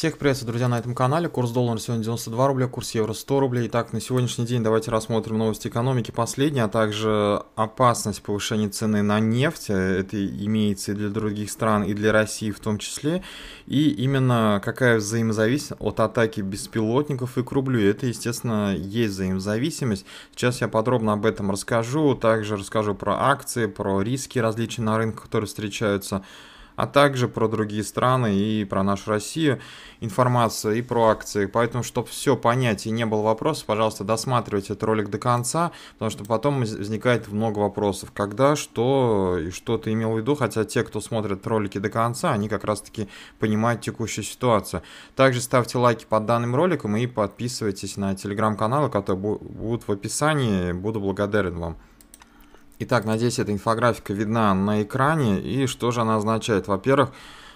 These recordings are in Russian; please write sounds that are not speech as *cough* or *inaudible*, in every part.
Всех приветствую, друзья, на этом канале. Курс доллара сегодня 92 рубля, курс евро 100 рублей. Итак, на сегодняшний день давайте рассмотрим новости экономики последние, а также опасность повышения цены на нефть. Это имеется и для других стран, и для России в том числе. И именно какая взаимозависимость от атаки беспилотников и к рублю. Это, естественно, есть взаимозависимость. Сейчас я подробно об этом расскажу. Также расскажу про акции, про риски различия на рынках, которые встречаются а также про другие страны и про нашу Россию информация и про акции. Поэтому, чтобы все понять и не было вопросов, пожалуйста, досматривайте этот ролик до конца, потому что потом возникает много вопросов. Когда, что и что ты имел в виду, хотя те, кто смотрят ролики до конца, они как раз-таки понимают текущую ситуацию. Также ставьте лайки под данным роликом и подписывайтесь на телеграм-каналы, которые будут в описании. Буду благодарен вам. Итак, надеюсь, эта инфографика видна на экране. И что же она означает? Во-первых,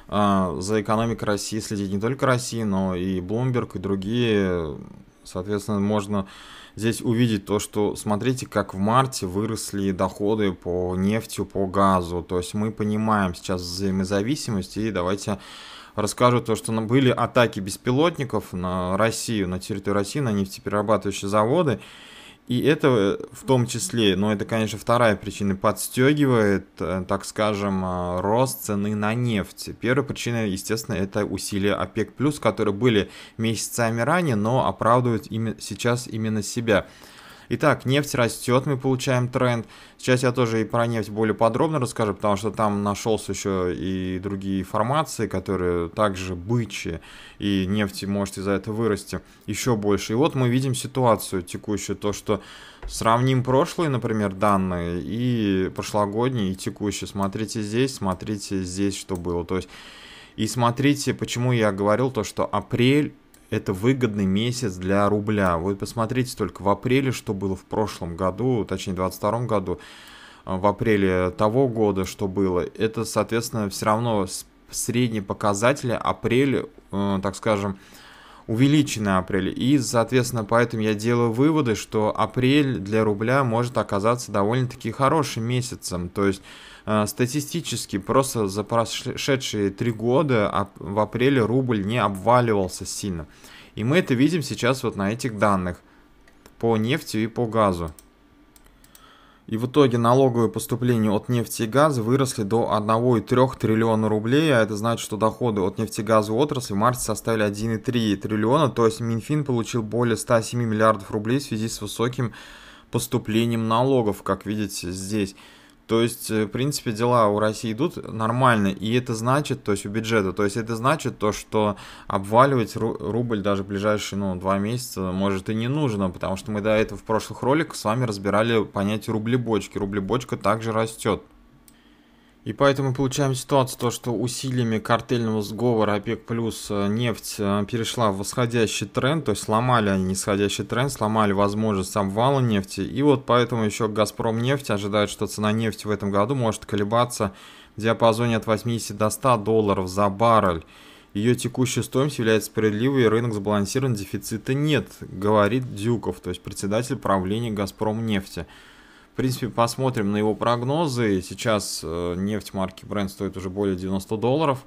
а, за экономикой России следит не только Россия, но и Bloomberg, и другие. Соответственно, можно здесь увидеть то, что, смотрите, как в марте выросли доходы по нефти, по газу. То есть мы понимаем сейчас взаимозависимость, и давайте расскажу то, что были атаки беспилотников на Россию, на территорию России, на нефтеперерабатывающие заводы. И это э, в том числе, но это, конечно, вторая причина, подстегивает, э, так скажем, э, рост цены на нефть. Первая причина, естественно, это усилия ОПЕК+, которые были месяцами ранее, но оправдывают именно сейчас именно себя. Итак, нефть растет, мы получаем тренд. Сейчас я тоже и про нефть более подробно расскажу, потому что там нашелся еще и другие формации, которые также бычьи, и нефть может из-за этого вырасти еще больше. И вот мы видим ситуацию текущую, то, что сравним прошлые, например, данные, и прошлогодние, и текущие. Смотрите здесь, смотрите здесь, что было. То есть и смотрите, почему я говорил то, что апрель это выгодный месяц для рубля. Вот посмотрите только в апреле, что было в прошлом году, точнее в 2022 году, а, в апреле того года, что было. Это, соответственно, все равно средние показатели апреля, э, так скажем, Увеличенный апрель. И, соответственно, поэтому я делаю выводы, что апрель для рубля может оказаться довольно-таки хорошим месяцем. То есть э, статистически просто за прошедшие три года в апреле рубль не обваливался сильно. И мы это видим сейчас вот на этих данных по нефти и по газу. И в итоге налоговые поступления от нефти и газа выросли до 1,3 триллиона рублей, а это значит, что доходы от нефтегазовой отрасли в марте составили 1,3 триллиона, то есть Минфин получил более 107 миллиардов рублей в связи с высоким поступлением налогов, как видите здесь. То есть, э, в принципе, дела у России идут нормально, и это значит, то есть у бюджета, то есть это значит то, что обваливать рубль даже ближайшие, ну, два месяца, может, и не нужно, потому что мы до этого в прошлых роликах с вами разбирали понятие рублебочки. Рублебочка также растет. И поэтому получаем ситуацию, то, что усилиями картельного сговора ОПЕК+, плюс э, нефть э, перешла в восходящий тренд, то есть сломали они нисходящий тренд, сломали возможность обвала нефти. И вот поэтому еще «Газпром» нефть ожидает, что цена нефти в этом году может колебаться в диапазоне от 80 до 100 долларов за баррель. Ее текущая стоимость является справедливой, рынок сбалансирован, дефицита нет, говорит Дюков, то есть председатель правления «Газпром» нефти. В принципе, посмотрим на его прогнозы. Сейчас э, нефть марки Brent стоит уже более 90 долларов.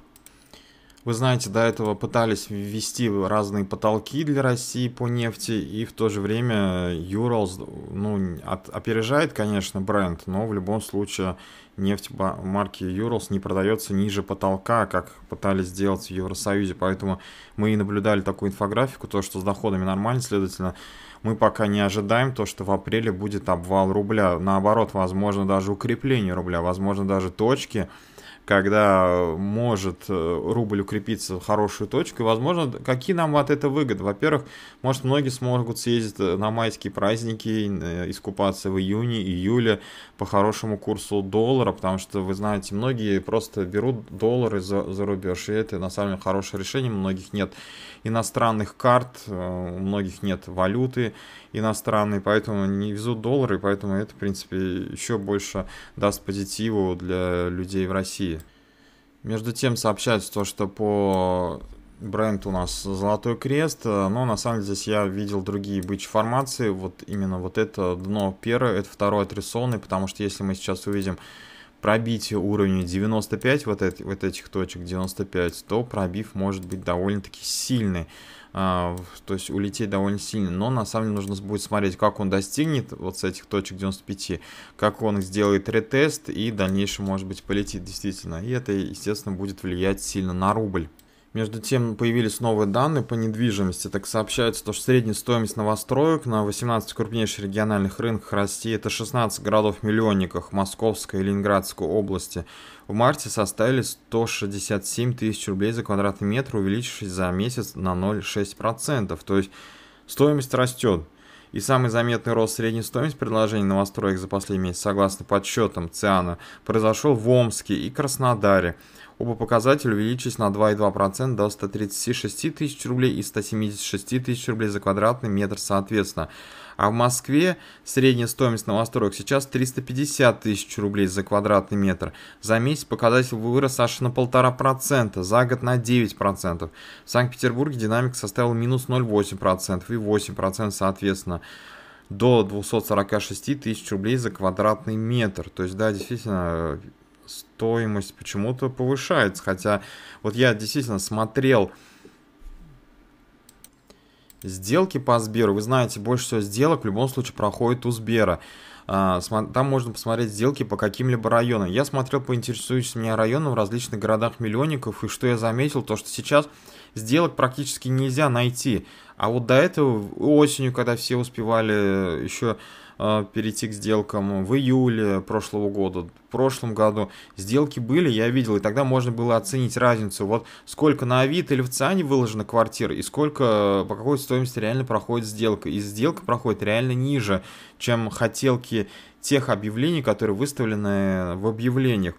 Вы знаете, до этого пытались ввести разные потолки для России по нефти, и в то же время Юралс ну, от, опережает, конечно, бренд, но в любом случае нефть марки Юралс не продается ниже потолка, как пытались сделать в Евросоюзе. Поэтому мы и наблюдали такую инфографику, то, что с доходами нормально, следовательно, мы пока не ожидаем то, что в апреле будет обвал рубля. Наоборот, возможно даже укрепление рубля, возможно даже точки, когда э, может э, рубль укрепиться в хорошую точку. И, возможно, какие нам от этого выгоды? Во-первых, может, многие смогут съездить э, на майские праздники, искупаться в июне, июле по хорошему курсу доллара, потому что, вы знаете, многие просто берут доллары за, за рубеж, и это на самом деле хорошее решение. У многих нет иностранных карт, у многих нет валюты, иностранные, поэтому не везут доллары, поэтому это, в принципе, еще больше даст позитиву для людей в России. Между тем сообщается то, что по бренд у нас Золотой Крест, э, но на самом деле здесь я видел другие бычьи формации, вот именно вот это дно первое, это второе отрисованное, потому что если мы сейчас увидим пробитие уровня 95, вот, эти, вот этих точек 95, то пробив может быть довольно-таки сильный. А, то есть улететь довольно сильно. Но на самом деле нужно будет смотреть, как он достигнет вот с этих точек 95, как он сделает ретест и в дальнейшем, может быть, полетит действительно. И это, естественно, будет влиять сильно на рубль. Между тем появились новые данные по недвижимости. Так сообщается, то, что средняя стоимость новостроек на 18 крупнейших региональных рынках России, это 16 городов-миллионниках Московской и Ленинградской области, в марте составили 167 тысяч рублей за квадратный метр, увеличившись за месяц на 0,6%. То есть стоимость растет. И самый заметный рост средней стоимости предложений новостроек за последний месяц, согласно подсчетам ЦИАНа, произошел в Омске и Краснодаре. Оба показателя увеличились на 2,2% до 136 тысяч рублей и 176 тысяч рублей за квадратный метр соответственно. А в Москве средняя стоимость новостроек сейчас 350 тысяч рублей за квадратный метр. За месяц показатель вырос аж на 1,5%, за год на 9%. В Санкт-Петербурге динамик составил минус 0,8% и 8% соответственно до 246 тысяч рублей за квадратный метр. То есть, да, действительно, стоимость почему-то повышается. Хотя вот я действительно смотрел сделки по Сберу. Вы знаете, больше всего сделок в любом случае проходит у Сбера. А, там можно посмотреть сделки по каким-либо районам. Я смотрел по интересующимся меня районам в различных городах-миллионников, и что я заметил, то что сейчас сделок практически нельзя найти. А вот до этого осенью, когда все успевали еще Э, перейти к сделкам в июле прошлого года, в прошлом году сделки были, я видел, и тогда можно было оценить разницу, вот сколько на Авито или в ЦИАНе выложено квартир, и сколько, э, по какой стоимости реально проходит сделка. И сделка проходит реально ниже, чем хотелки тех объявлений, которые выставлены в объявлениях.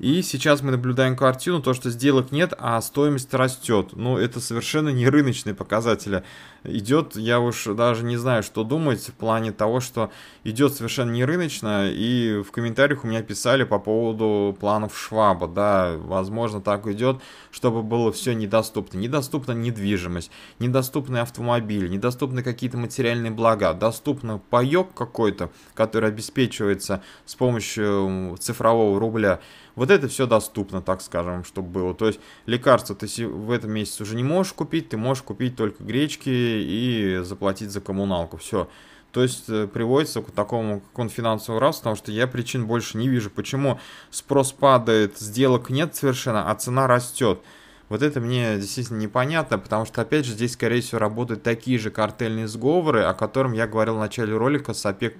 И сейчас мы наблюдаем картину, то, что сделок нет, а стоимость растет. Ну, это совершенно не рыночные показатели. Идет, я уж даже не знаю, что думать в плане того, что идет совершенно не рыночно. И в комментариях у меня писали по поводу планов Шваба. Да, возможно, так идет, чтобы было все недоступно. Недоступна недвижимость, недоступны автомобили, недоступны какие-то материальные блага, доступно паек какой-то, который обеспечивается с помощью эм, цифрового рубля. Вот это все доступно, так скажем, чтобы было. То есть лекарства ты в этом месяце уже не можешь купить, ты можешь купить только гречки и заплатить за коммуналку. Все. То есть э, приводится к такому к он финансовому рабству, потому что я причин больше не вижу. Почему спрос падает, сделок нет совершенно, а цена растет. Вот это мне действительно непонятно, потому что, опять же, здесь, скорее всего, работают такие же картельные сговоры, о котором я говорил в начале ролика с ОПЕК+.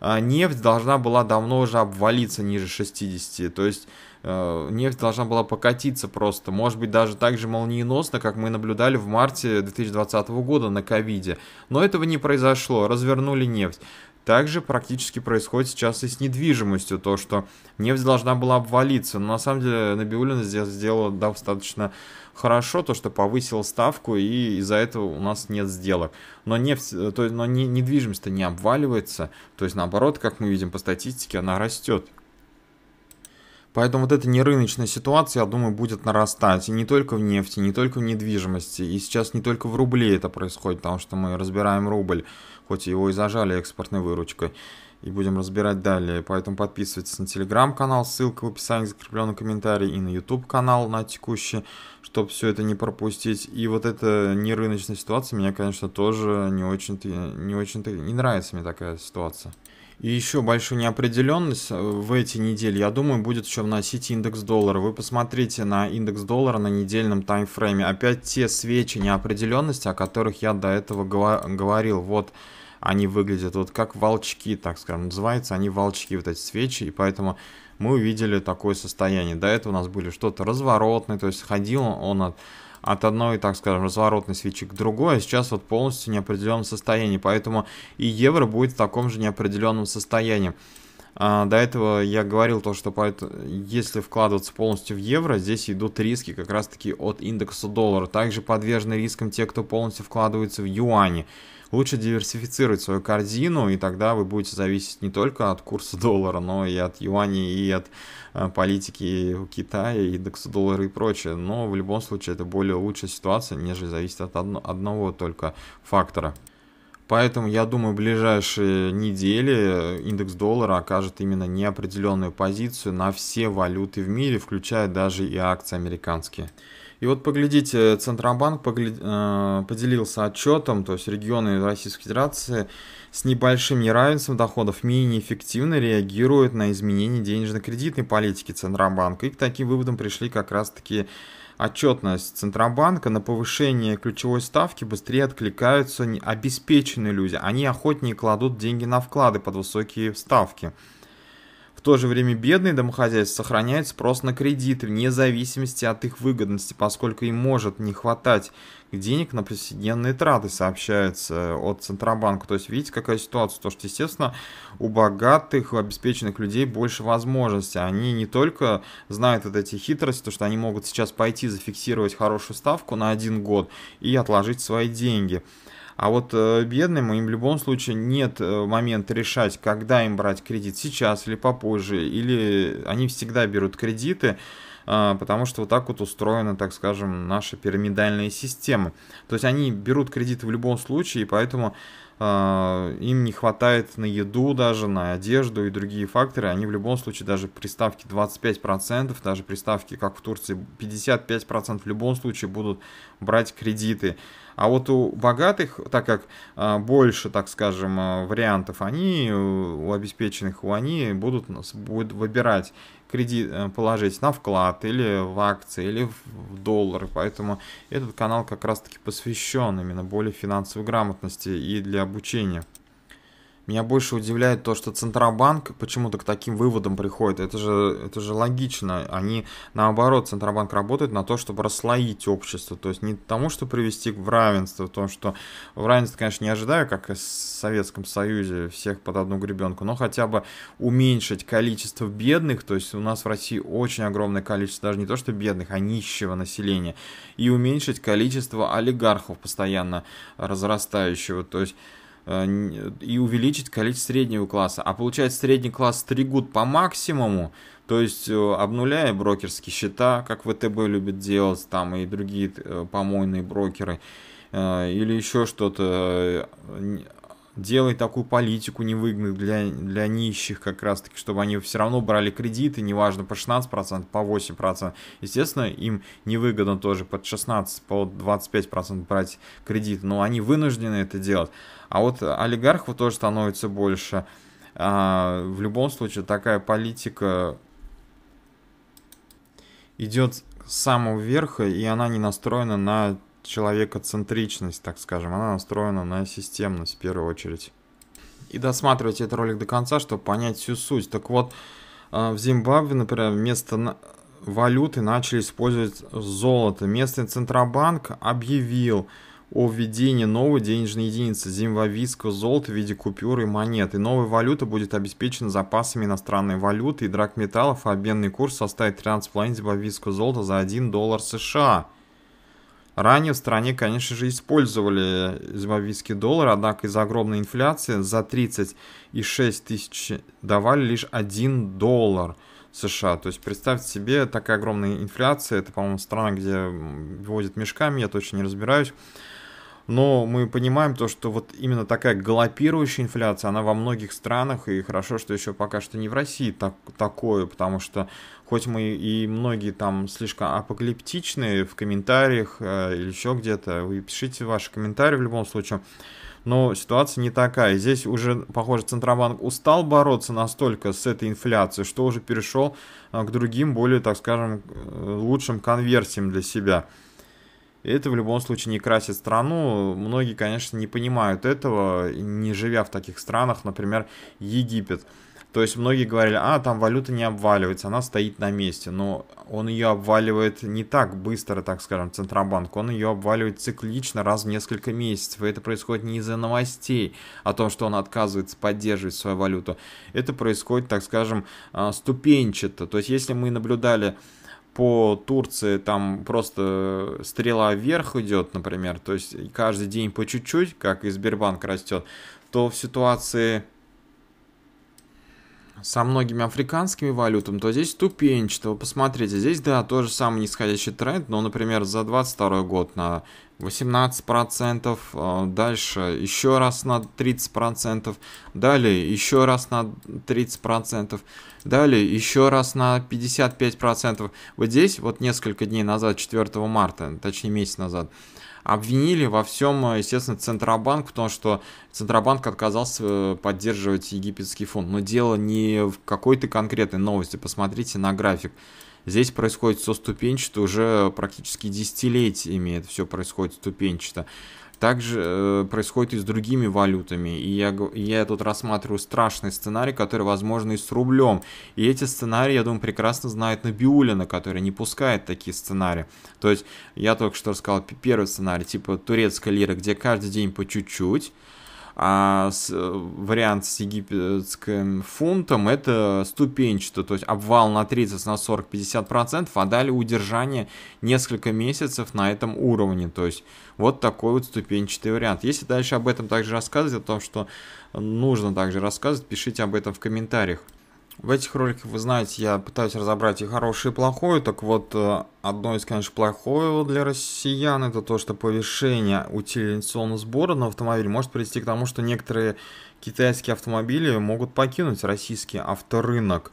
А, нефть должна была давно уже обвалиться ниже 60. То есть э, нефть должна была покатиться просто. Может быть, даже так же молниеносно, как мы наблюдали в марте 2020 года на ковиде. Но этого не произошло. Развернули нефть. Также практически происходит сейчас и с недвижимостью, то, что нефть должна была обвалиться. Но на самом деле Набиулина здесь сделала достаточно Хорошо то, что повысил ставку, и из-за этого у нас нет сделок. Но, нефть, то есть, но не, недвижимость-то не обваливается, то есть наоборот, как мы видим по статистике, она растет. Поэтому вот эта нерыночная ситуация, я думаю, будет нарастать. И не только в нефти, не только в недвижимости. И сейчас не только в рубле это происходит, потому что мы разбираем рубль, хоть его и зажали экспортной выручкой и будем разбирать далее. Поэтому подписывайтесь на телеграм-канал, ссылка в описании, закрепленный комментарий, и на YouTube канал на текущий, чтобы все это не пропустить. И вот эта нерыночная ситуация меня, конечно, тоже не очень-то не, очень -то, не нравится мне такая ситуация. И еще большую неопределенность э, в эти недели, я думаю, будет еще вносить индекс доллара. Вы посмотрите на индекс доллара на недельном таймфрейме. Опять те свечи неопределенности, о которых я до этого говорил. Вот они выглядят вот как волчки, так скажем, называется, они волчки, вот эти свечи, и поэтому мы увидели такое состояние. До этого у нас были что-то разворотные, то есть ходил он от, от одной, так скажем, разворотной свечи к другой, а сейчас вот полностью в неопределенном состоянии, поэтому и евро будет в таком же неопределенном состоянии. А, до этого я говорил то, что если вкладываться полностью в евро, здесь идут риски как раз-таки от индекса доллара. Также подвержены рискам те, кто полностью вкладывается в юани. Лучше диверсифицировать свою корзину, и тогда вы будете зависеть не только от курса *laughs* доллара, но и от юаня, и от а, политики Китая, индекса доллара и прочее. Но в любом случае это более лучшая ситуация, нежели зависеть от одно, одного только фактора. Поэтому, я думаю, в ближайшие недели индекс доллара окажет именно неопределенную позицию на все валюты в мире, включая даже и акции американские. И вот поглядите, Центробанк погляд... Э, поделился отчетом, то есть регионы Российской Федерации с небольшим неравенством доходов менее эффективно реагируют на изменения денежно-кредитной политики Центробанка. И к таким выводам пришли как раз-таки отчетность Центробанка, на повышение ключевой ставки быстрее откликаются обеспеченные люди. Они охотнее кладут деньги на вклады под высокие ставки то же время бедные домохозяйства сохраняют спрос на кредиты вне зависимости от их выгодности, поскольку им может не хватать денег на повседневные траты, сообщается э, от Центробанка. То есть видите, какая ситуация, то что, естественно, у богатых, у обеспеченных людей больше возможностей. Они не только знают вот эти хитрости, то что они могут сейчас пойти зафиксировать хорошую ставку на один год и отложить свои деньги. А вот э, бедным им в любом случае нет э, момента решать, когда им брать кредит, сейчас или попозже, или они всегда берут кредиты, а, потому что вот так вот устроена, так скажем, наша пирамидальная система. То есть они берут кредиты в любом случае, и поэтому а, им не хватает на еду даже, на одежду и другие факторы. Они в любом случае даже при ставке 25%, даже при ставке, как в Турции, 55% в любом случае будут брать кредиты. А вот у богатых, так как а, больше, так скажем, а, вариантов они, э, у обеспеченных у они будут, будут выбирать кредит э, положить на вклад или в акции, или в доллары. Поэтому этот канал как раз-таки посвящен именно более финансовой грамотности и для обучения. Меня больше удивляет то, что Центробанк почему-то к таким выводам приходит. Это же, это же логично. Они, наоборот, Центробанк работает на то, чтобы расслоить общество. То есть не тому, что привести в равенство, в том, что в равенство, конечно, не ожидаю, как и в Советском Союзе, всех под одну гребенку, но хотя бы уменьшить количество бедных. То есть у нас в России очень огромное количество, даже не то, что бедных, а нищего населения. И уменьшить количество олигархов постоянно разрастающего. То есть Э, и увеличить количество среднего класса. А получается средний класс стригут по максимуму, то есть э, обнуляя брокерские счета, как ВТБ любит делать, там и другие э, помойные брокеры, или еще что-то, делай такую политику невыгодную для, для нищих как раз таки, чтобы они все равно брали кредиты, неважно, по 16%, по 8%. Естественно, им невыгодно тоже под 16, по 25% брать кредит, но они вынуждены это делать. А вот олигархов тоже становится больше. А, в любом случае, такая политика идет с самого верха, и она не настроена на человекоцентричность, так скажем, она настроена на системность в первую очередь. И досматривайте этот ролик до конца, чтобы понять всю суть. Так вот, э, в Зимбабве, например, вместо валюты начали использовать золото. Местный Центробанк объявил о введении новой денежной единицы зимбабвийского золота в виде купюр и монет. И новая валюта будет обеспечена запасами иностранной валюты и драгметаллов, а обменный курс составит 13,5 зимбабвийского золота за 1 доллар США. Ранее в стране, конечно же, использовали зимбабвийский доллар, однако из-за огромной инфляции за 36 тысяч давали лишь 1 доллар США. То есть представьте себе, такая огромная инфляция, это, по-моему, страна, где вводят мешками, я точно не разбираюсь. Но мы понимаем то, что вот именно такая галопирующая инфляция, она во многих странах, и хорошо, что еще пока что не в России так, такое, потому что хоть мы и многие там слишком апокалиптичные в комментариях э, или еще где-то, вы пишите ваши комментарии в любом случае, но ситуация не такая. Здесь уже, похоже, Центробанк устал бороться настолько с этой инфляцией, что уже перешел э, к другим, более, так скажем, э, лучшим конверсиям для себя это в любом случае не красит страну. Многие, конечно, не понимают этого, не живя в таких странах, например, Египет. То есть многие говорили, а, там валюта не обваливается, она стоит на месте. Но он ее обваливает не так быстро, так скажем, Центробанк. Он ее обваливает циклично раз в несколько месяцев. И это происходит не из-за новостей о том, что он отказывается поддерживать свою валюту. Это происходит, так скажем, а, ступенчато. То есть если мы наблюдали по Турции там просто стрела вверх идет, например, то есть каждый день по чуть-чуть, как и Сбербанк растет, то в ситуации со многими африканскими валютами, то здесь ступенчато. Вы посмотрите, здесь, да, тоже самый нисходящий тренд, но, например, за 22 год на 18%, а, дальше еще раз на 30%, далее еще раз на 30%, далее еще раз на 55%. Вот здесь, вот несколько дней назад, 4 марта, точнее месяц назад, обвинили во всем, а, естественно, Центробанк, в том, что Центробанк отказался э, поддерживать египетский фонд. Но дело не в какой-то конкретной новости, посмотрите на график. Здесь происходит все ступенчато, уже практически десятилетиями это все происходит ступенчато. Также э, происходит и с другими валютами. И я, я тут рассматриваю страшный сценарий, который, возможен и с рублем. И эти сценарии, я думаю, прекрасно знает Набиулина, который не пускает такие сценарии. То есть, я только что рассказал первый сценарий, типа турецкая лира, где каждый день по чуть-чуть а с, э, вариант с египетским фунтом это ступенчато, то есть обвал на 30, на 40, 50 процентов, а далее удержание несколько месяцев на этом уровне, то есть вот такой вот ступенчатый вариант. Если дальше об этом также рассказывать, о том, что нужно также рассказывать, пишите об этом в комментариях. В этих роликах, вы знаете, я пытаюсь разобрать и хорошее, и плохое. Так вот, э, одно из, конечно, плохого для россиян, это то, что повышение утилизационного сбора на автомобиль может привести к тому, что некоторые китайские автомобили могут покинуть российский авторынок.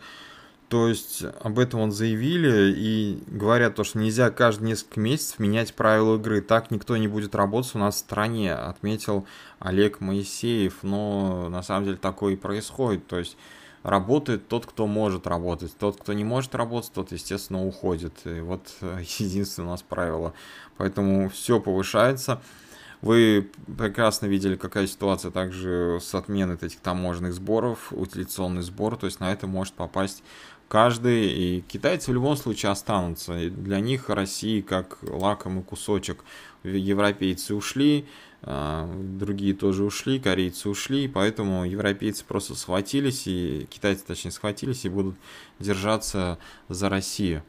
То есть об этом он заявили и говорят то, что нельзя каждые несколько месяцев менять правила игры. Так никто не будет работать у нас в стране, отметил Олег Моисеев. Но на самом деле такое и происходит. То есть работает тот, кто может работать. Тот, кто не может работать, тот, естественно, уходит. И вот э, *laughs* единственное у нас правило. Поэтому все повышается. Вы прекрасно видели, какая ситуация также с отменой этих таможенных сборов, утилизационный сбор, то есть на это может попасть каждый, и китайцы в любом случае останутся. И для них Россия как лакомый кусочек. Европейцы ушли, а, другие тоже ушли, корейцы ушли, поэтому европейцы просто схватились, и китайцы, точнее, схватились и будут держаться за Россию.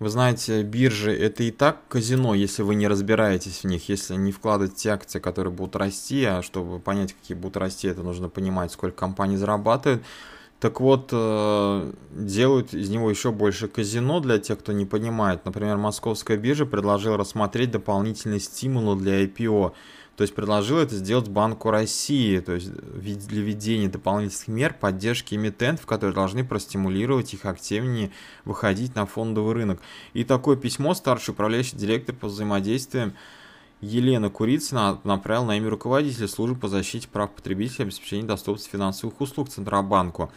Вы знаете, биржи это и так казино, если вы не разбираетесь в них, если не вкладывать те акции, которые будут расти, а чтобы понять, какие будут расти, это нужно понимать, сколько компаний зарабатывают. Так вот, э, делают из него еще больше казино для тех, кто не понимает. Например, Московская биржа предложила рассмотреть дополнительные стимулы для IPO. То есть предложила это сделать Банку России, то есть э, для введения дополнительных мер поддержки эмитентов, которые должны простимулировать их активнее выходить на фондовый рынок. И такое письмо старший управляющий директор по взаимодействиям Елена Курицына направила на имя руководителя службы по защите прав потребителей и обеспечению доступности финансовых услуг Центробанку.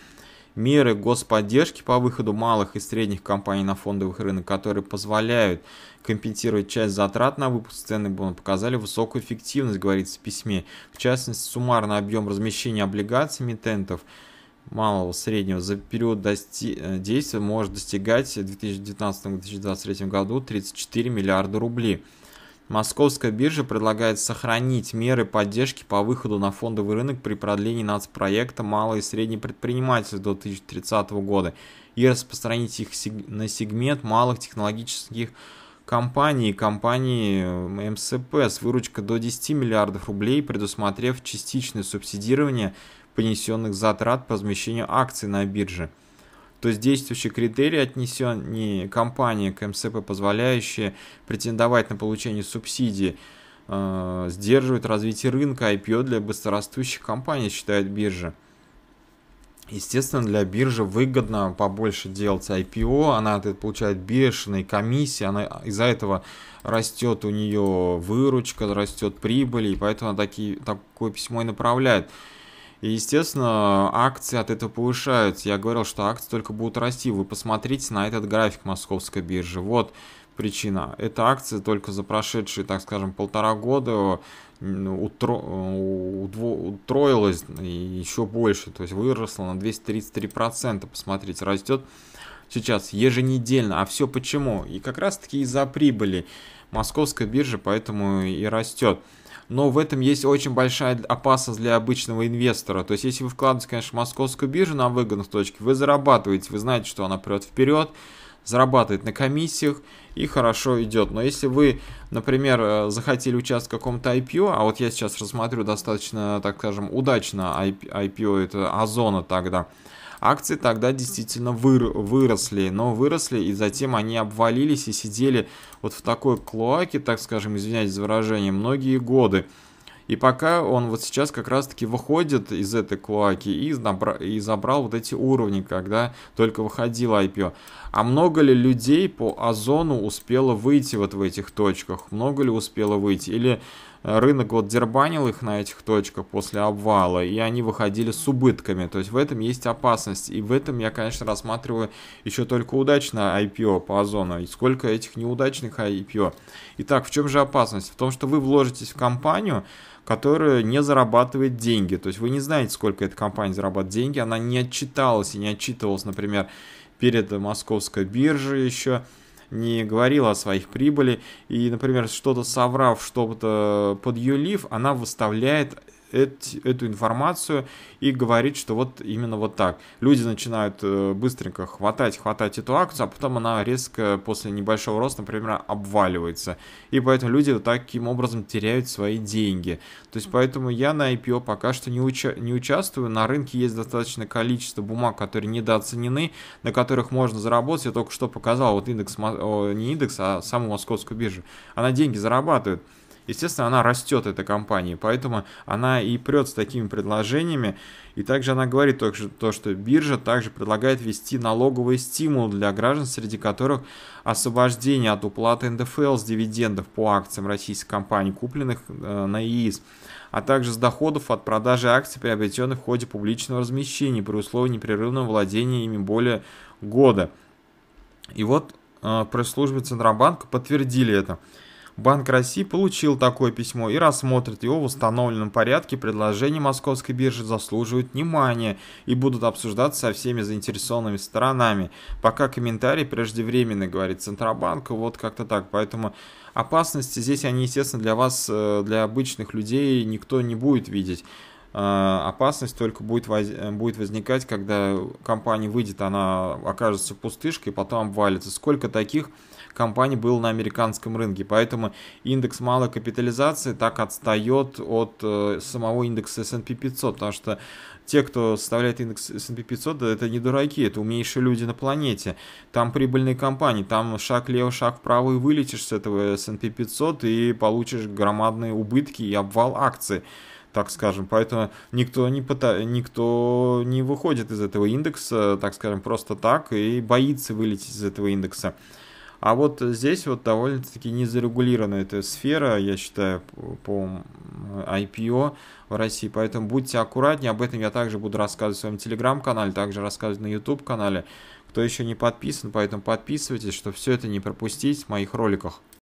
Меры господдержки по выходу малых и средних компаний на фондовых рынок, которые позволяют компенсировать часть затрат на выпуск ценных бумаг, показали высокую эффективность, говорится в письме. В частности, суммарный объем размещения облигаций эмитентов малого среднего за период э, действия может достигать в 2019-2023 году 34 миллиарда рублей. Московская биржа предлагает сохранить меры поддержки по выходу на фондовый рынок при продлении нацпроекта «Малое и среднее предпринимательство» до 2030 года и распространить их на сегмент малых технологических компаний и компаний эм, МСП с выручкой до 10 миллиардов рублей, предусмотрев частичное субсидирование понесенных затрат по размещению акций на бирже – то есть действующий критерий отнесен не компании а к МСП, позволяющие претендовать на получение субсидии, э, сдерживают развитие рынка IPO для быстрорастущих компаний, считает биржа. Естественно, для биржи выгодно побольше делать IPO, она от этого получает бешеные комиссии, она из-за этого растет у нее выручка, растет прибыль, и поэтому она такие, такое письмо и направляет. И, естественно, акции от этого повышаются. Я говорил, что акции только будут расти. Вы посмотрите на этот график московской биржи. Вот причина. Это акции только за прошедшие, так скажем, полтора года утро, утроилась еще больше. То есть выросла на 233%. Посмотрите, растет сейчас еженедельно. А все почему? И как раз таки из-за прибыли. Московская биржа поэтому и растет но в этом есть очень большая опасность для обычного инвестора. То есть, если вы вкладываете, конечно, в московскую биржу на выгодных точках, вы зарабатываете, вы знаете, что она прет вперед, зарабатывает на комиссиях и хорошо идет. Но если вы, например, э, захотели участвовать в каком-то IPO, а вот я сейчас рассмотрю достаточно, так скажем, удачно IPO, это Озона тогда, Акции тогда действительно выр выросли, но выросли и затем они обвалились и сидели вот в такой клоаке, так скажем, извиняюсь за выражение, многие годы. И пока он вот сейчас как раз-таки выходит из этой клоаки и, набра... и забрал вот эти уровни, когда только выходил, IPO. А много ли людей по Озону успело выйти вот в этих точках? Много ли успело выйти? Или рынок вот дербанил их на этих точках после обвала, и они выходили с убытками. То есть в этом есть опасность. И в этом я, конечно, рассматриваю еще только удачное IPO по Озону, и сколько этих неудачных IPO. Итак, в чем же опасность? В том, что вы вложитесь в компанию, которая не зарабатывает деньги. То есть вы не знаете, сколько эта компания зарабатывает деньги. Она не отчиталась и не отчитывалась, например, перед московской биржей еще не говорила о своих прибыли. И, например, что-то соврав, что-то э, подъюлив, она выставляет эти, эту информацию и говорит, что вот именно вот так. Люди начинают э, быстренько хватать, хватать эту акцию, а потом она резко после небольшого роста, например, обваливается. И поэтому люди таким образом теряют свои деньги. То есть поэтому я на IPO пока что не, уча не участвую. На рынке есть достаточное количество бумаг, которые недооценены, на которых можно заработать. Я только что показал, вот индекс, не индекс, а саму московскую биржу. Она деньги зарабатывает. Естественно, она растет, эта компания, поэтому она и прет с такими предложениями. И также она говорит также то, что биржа также предлагает ввести налоговый стимул для граждан, среди которых освобождение от уплаты НДФЛ с дивидендов по акциям российских компаний, купленных э, на ИИС, а также с доходов от продажи акций, приобретенных в ходе публичного размещения при условии непрерывного владения ими более года. И вот э, пресс-службы Центробанка подтвердили это. Банк России получил такое письмо и рассмотрит его в установленном порядке. Предложения Московской биржи заслуживают внимания и будут обсуждаться со всеми заинтересованными сторонами. Пока комментарий преждевременно, говорит Центробанк, вот как-то так. Поэтому опасности здесь, они, естественно, для вас, э, для обычных людей никто не будет видеть э, опасность только будет, воз... будет возникать, когда компания выйдет, она окажется пустышкой, потом обвалится. Сколько таких компаний был на американском рынке. Поэтому индекс малой капитализации так отстает от э, самого индекса S&P 500, потому что те, кто составляет индекс S&P 500, это не дураки, это умнейшие люди на планете. Там прибыльные компании, там шаг лево, шаг вправо и вылетишь с этого S&P 500 и получишь громадные убытки и обвал акций так скажем. Поэтому никто не, пыта... никто не выходит из этого индекса, так скажем, просто так и боится вылететь из этого индекса. А вот здесь вот довольно-таки незарегулирована эта сфера, я считаю, по IPO в России. Поэтому будьте аккуратнее. Об этом я также буду рассказывать в своем телеграм-канале, также рассказывать на YouTube-канале. Кто еще не подписан, поэтому подписывайтесь, чтобы все это не пропустить в моих роликах.